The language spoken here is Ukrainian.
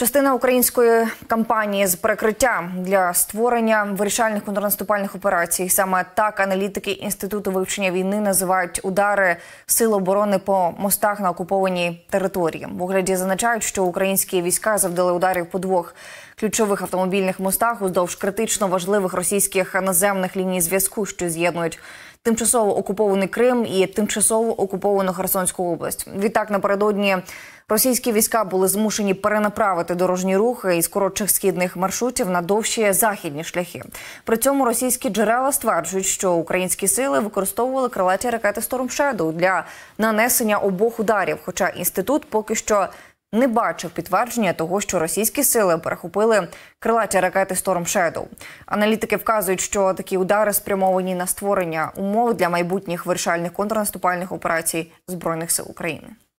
Частина української кампанії з перекриття для створення вирішальних контрнаступальних операцій. Саме так аналітики інституту вивчення війни називають удари сил оборони по мостах на окупованій території. В огляді зазначають, що українські війська завдали ударів по двох ключових автомобільних мостах уздовж критично важливих російських наземних ліній зв'язку, що з'єднують тимчасово окупований Крим і тимчасово окуповану Херсонську область. Відтак напередодні російські війська були змушені перенаправити дорожні рухи із коротших східних маршрутів на довші західні шляхи. При цьому російські джерела стверджують, що українські сили використовували крилаті ракети Стормшеду для нанесення обох ударів. Хоча інститут поки що не бачив підтвердження того, що російські сили перехопили крилаті ракети Storm Shadow. Аналітики вказують, що такі удари спрямовані на створення умов для майбутніх вирішальних контрнаступальних операцій збройних сил України.